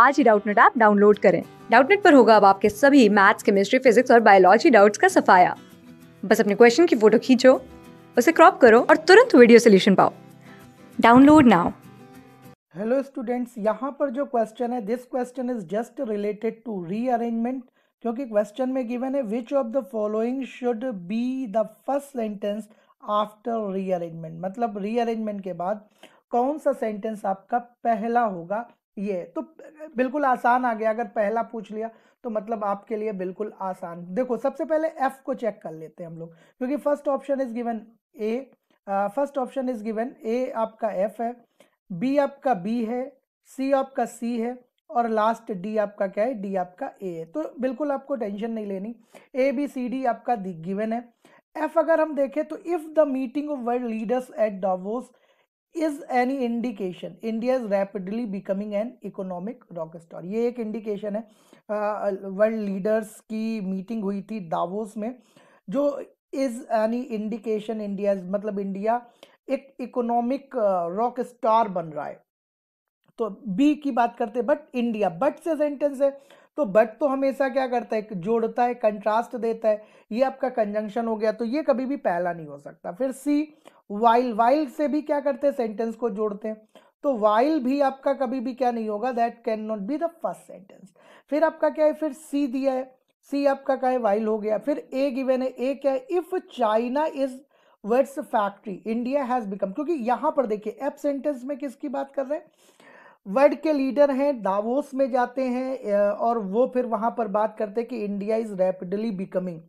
आज ही Doubtnut app download करें डाउटनेट पर होगा अब आपके सभी मैथ्स केमिस्ट्री फिजिक्स और बायोलॉजी डाउट्स का सफाया बस अपने क्वेश्चन की फोटो खींचो उसे क्रॉप करो और तुरंत वीडियो सोल्यूशन पाओ डाउनलोड नाउ हेलो स्टूडेंट्स यहाँ पर जो क्वेश्चन है this question is just related to rearrangement क्योंकि क्वेश्चन में गिवन है which of the following should be the first sentence after rearrangement मतलब रीअरेंजमेंट के बाद कौन सा सेंटेंस आपका पहला होगा ये तो बिल्कुल आसान आ गया अगर पहला पूछ लिया तो मतलब आपके लिए बिल्कुल आसान देखो सबसे पहले एफ को चेक कर लेते हैं हम लोग क्योंकि first option is given A first option is given A आपका एफ है बी आपका बी है सी आपका सी है और लास्ट डी आपका क्या है डी आपका ए है तो बिल्कुल आपको टेंशन नहीं लेनी ए बी सी डी आपका गिवन है एफ अगर हम देखें तो if the meeting of world leaders at Davos is any indication India is rapidly becoming an economic rock star ये एक इंडिकेशन है वर्ल्ड uh, लीडर्स की मीटिंग हुई थी दावोस में जो इज एनी इंडिकेशन इंडिया मतलब इंडिया एक इकोनॉमिक रॉक स्टार बन रहा है तो बी की बात करते हैं बट इंडिया बट से सेंटेंस है तो बट तो हमेशा क्या करता है जोड़ता है कंट्रास्ट देता है ये आपका कंजंक्शन हो गया तो ये कभी भी पहला नहीं हो सकता फिर सी वाइल वाइल से भी क्या करते हैं सेंटेंस को जोड़ते हैं तो वाइल भी आपका कभी भी क्या नहीं होगा that can not be the first sentence फिर आपका क्या है फिर सी दिया है सी आपका क्या है वाइल हो गया फिर ए गिवेन है ए क्या है if China is world's factory India has become क्योंकि यहां पर देखिए एप सेंटेंस में किसकी बात कर रहे हैं वर्ल्ड के लीडर हैं दावोस में जाते हैं और वो फिर वहां पर बात करते हैं कि India is rapidly becoming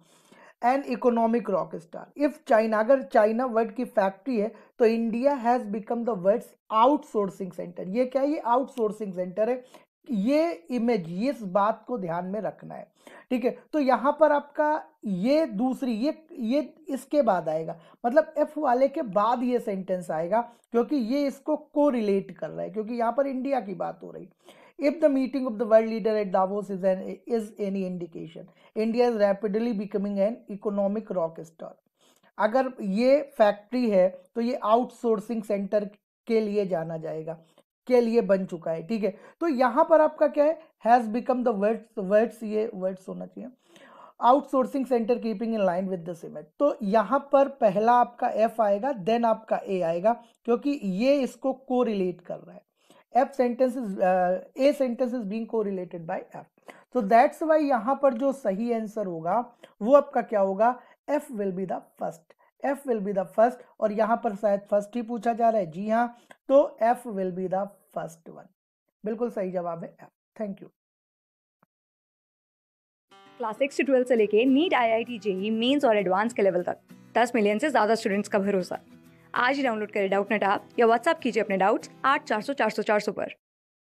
an economic rock star if China अगर चाइना वर्ड की फैक्ट्री है तो India has become the world outsourcing centre ये क्या है ये आउटसोर्सिंग सेंटर है ये इमेज ये इस बात को ध्यान में रखना है ठीक है तो यहां पर आपका ये दूसरी ये ये इसके बाद आएगा मतलब एफ वाले के बाद ये सेंटेंस आएगा क्योंकि ये इसको को रिलेट कर रहा है क्योंकि यहां पर इंडिया की बात हो रही if the meeting of the world leader at Davos is an is any indication India is rapidly becoming an economic rock star अगर ये फैक्ट्री है तो ये आउटसोर्सिंग सेंटर के लिए जाना जाएगा के लिए बन चुका है ठीक है तो यहां पर आपका क्या हैज़ बिकम दर्ड्स वर्ड्स ये वर्ड्स होना चाहिए outsourcing centre keeping in line with the sentiment तो यहाँ पर पहला आपका एफ आएगा देन आपका ए आएगा क्योंकि ये इसको को रिलेट कर रहा है F sentence is A sentence is being को रिलेटेड बाई एफ तो दैट्स वाई यहाँ पर जो सही आंसर होगा वो आपका क्या होगा F will be the first F will be the first और यहां पर शायद फर्स्ट ही पूछा जा रहा है जी हाँ तो F will be the first one बिल्कुल सही जवाब है F thank you class six से ट्वेल्थ से लेके NEET I I T JEE mains और एडवांस के लेवल तक दस मिलियन से ज़्यादा स्टूडेंट्स का भरोसा आज ही डाउनलोड करें डाउट नेट आप या व्हाट्सअप कीजिए अपने डाउट्स आठ चार सौ चार सौ चार सौ पर